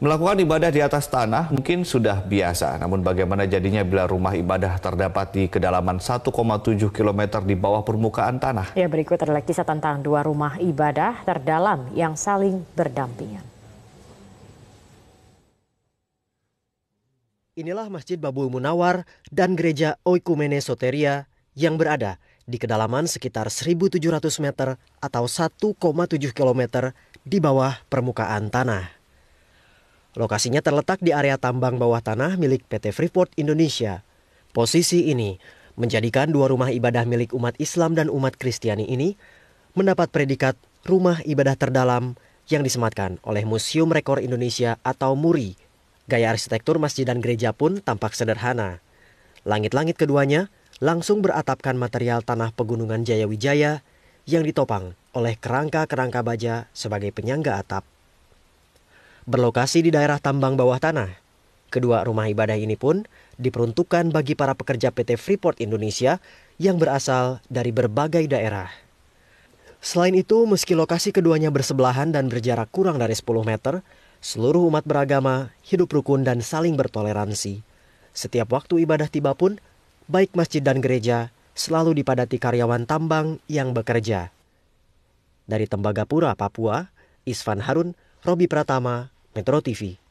Melakukan ibadah di atas tanah mungkin sudah biasa, namun bagaimana jadinya bila rumah ibadah terdapat di kedalaman 1,7 km di bawah permukaan tanah? Ya, berikut adalah kisah tentang dua rumah ibadah terdalam yang saling berdampingan. Inilah Masjid Babul Munawar dan Gereja Oikumene Soteria yang berada di kedalaman sekitar 1.700 meter atau 1,7 km di bawah permukaan tanah. Lokasinya terletak di area tambang bawah tanah milik PT Freeport Indonesia. Posisi ini menjadikan dua rumah ibadah milik umat Islam dan umat Kristiani ini mendapat predikat rumah ibadah terdalam yang disematkan oleh Museum Rekor Indonesia atau MURI. Gaya arsitektur masjid dan gereja pun tampak sederhana. Langit-langit keduanya langsung beratapkan material tanah pegunungan Jaya Wijaya yang ditopang oleh kerangka-kerangka baja sebagai penyangga atap. Berlokasi di daerah tambang bawah tanah, kedua rumah ibadah ini pun diperuntukkan bagi para pekerja PT Freeport Indonesia yang berasal dari berbagai daerah. Selain itu, meski lokasi keduanya bersebelahan dan berjarak kurang dari 10 meter, seluruh umat beragama hidup rukun dan saling bertoleransi. Setiap waktu ibadah tiba pun, baik masjid dan gereja selalu dipadati karyawan tambang yang bekerja. Dari Tembagapura, Papua, Isvan Harun Robi Pratama, Metro TV.